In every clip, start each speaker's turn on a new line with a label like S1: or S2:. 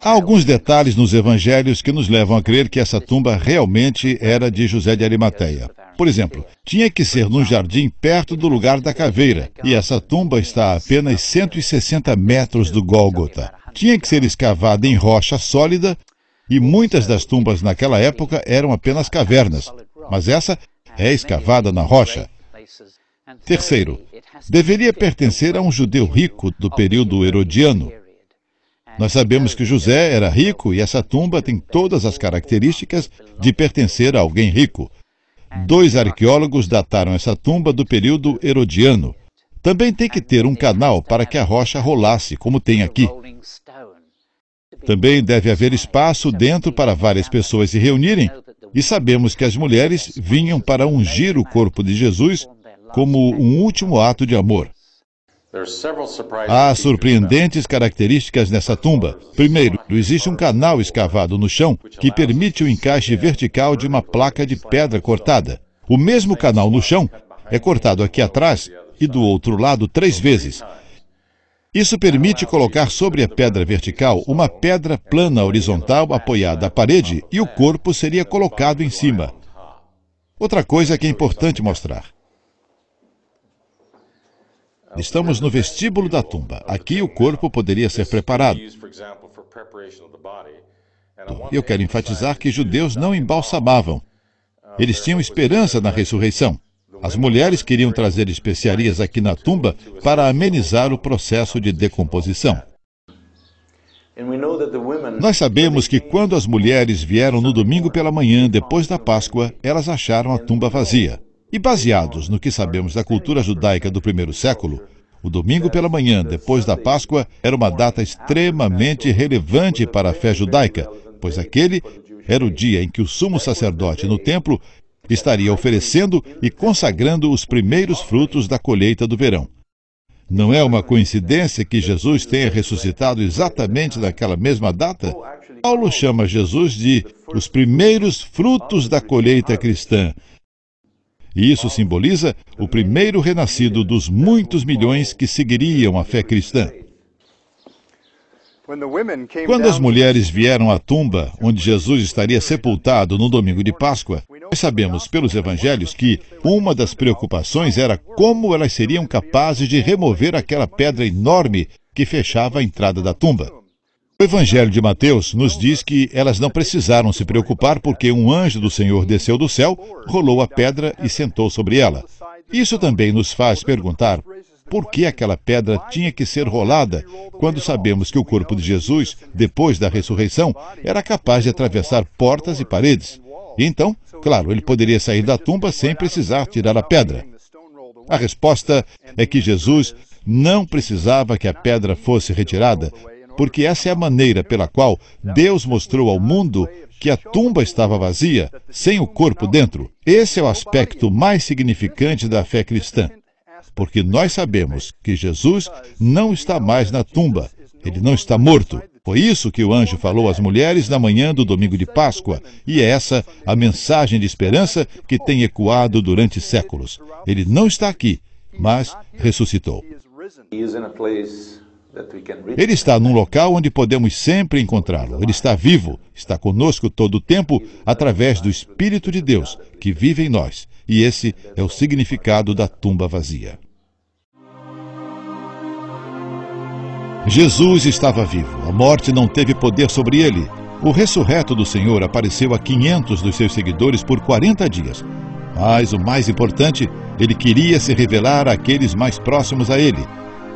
S1: Há alguns detalhes nos evangelhos que nos levam a crer que essa tumba realmente era de José de Arimateia. Por exemplo, tinha que ser num jardim perto do lugar da caveira, e essa tumba está a apenas 160 metros do Gólgota. Tinha que ser escavada em rocha sólida, e muitas das tumbas naquela época eram apenas cavernas, mas essa é escavada na rocha. Terceiro, deveria pertencer a um judeu rico do período herodiano, é, Nós sabemos que José é, é. era rico e essa tumba tem todas as características de pertencer a alguém rico. Dois arqueólogos dataram essa tumba do período herodiano. Também tem que ter um canal para que a rocha rolasse, como tem aqui. Também deve haver espaço dentro para várias pessoas se reunirem, e sabemos que as mulheres vinham para ungir o corpo de Jesus como um último ato de amor. Há surpreendentes características nessa tumba. Primeiro, existe um canal escavado no chão que permite o encaixe vertical de uma placa de pedra cortada. O mesmo canal no chão é cortado aqui atrás e do outro lado três vezes. Isso permite colocar sobre a pedra vertical uma pedra plana horizontal apoiada à parede e o corpo seria colocado em cima. Outra coisa que é importante mostrar. Estamos no vestíbulo da tumba. Aqui o corpo poderia ser preparado. Eu quero enfatizar que judeus não embalsamavam. Eles tinham esperança na ressurreição. As mulheres queriam trazer especiarias aqui na tumba para amenizar o processo de decomposição. Nós sabemos que quando as mulheres vieram no domingo pela manhã, depois da Páscoa, elas acharam a tumba vazia. E baseados no que sabemos da cultura judaica do primeiro século, o domingo pela manhã, depois da Páscoa, era uma data extremamente relevante para a fé judaica, pois aquele era o dia em que o sumo sacerdote no templo estaria oferecendo e consagrando os primeiros frutos da colheita do verão. Não é uma coincidência que Jesus tenha ressuscitado exatamente naquela mesma data? Paulo chama Jesus de os primeiros frutos da colheita cristã, e isso simboliza o primeiro renascido dos muitos milhões que seguiriam a fé cristã. Quando as mulheres vieram à tumba onde Jesus estaria sepultado no domingo de Páscoa, nós sabemos pelos evangelhos que uma das preocupações era como elas seriam capazes de remover aquela pedra enorme que fechava a entrada da tumba. O Evangelho de Mateus nos diz que elas não precisaram se preocupar porque um anjo do Senhor desceu do céu, rolou a pedra e sentou sobre ela. Isso também nos faz perguntar por que aquela pedra tinha que ser rolada quando sabemos que o corpo de Jesus, depois da ressurreição, era capaz de atravessar portas e paredes. Então, claro, ele poderia sair da tumba sem precisar tirar a pedra. A resposta é que Jesus não precisava que a pedra fosse retirada porque essa é a maneira pela qual Deus mostrou ao mundo que a tumba estava vazia, sem o corpo dentro. Esse é o aspecto mais significante da fé cristã, porque nós sabemos que Jesus não está mais na tumba, ele não está morto. Foi isso que o anjo falou às mulheres na manhã do domingo de Páscoa, e é essa a mensagem de esperança que tem ecoado durante séculos. Ele não está aqui, mas ressuscitou. Ele está num local onde podemos sempre encontrá-lo. Ele está vivo, está conosco todo o tempo, através do Espírito de Deus, que vive em nós. E esse é o significado da tumba vazia. Jesus estava vivo. A morte não teve poder sobre ele. O ressurreto do Senhor apareceu a 500 dos seus seguidores por 40 dias. Mas o mais importante, ele queria se revelar àqueles mais próximos a ele,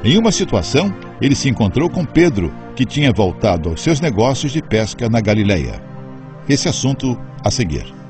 S1: em uma situação, ele se encontrou com Pedro, que tinha voltado aos seus negócios de pesca na Galileia. Esse assunto a seguir.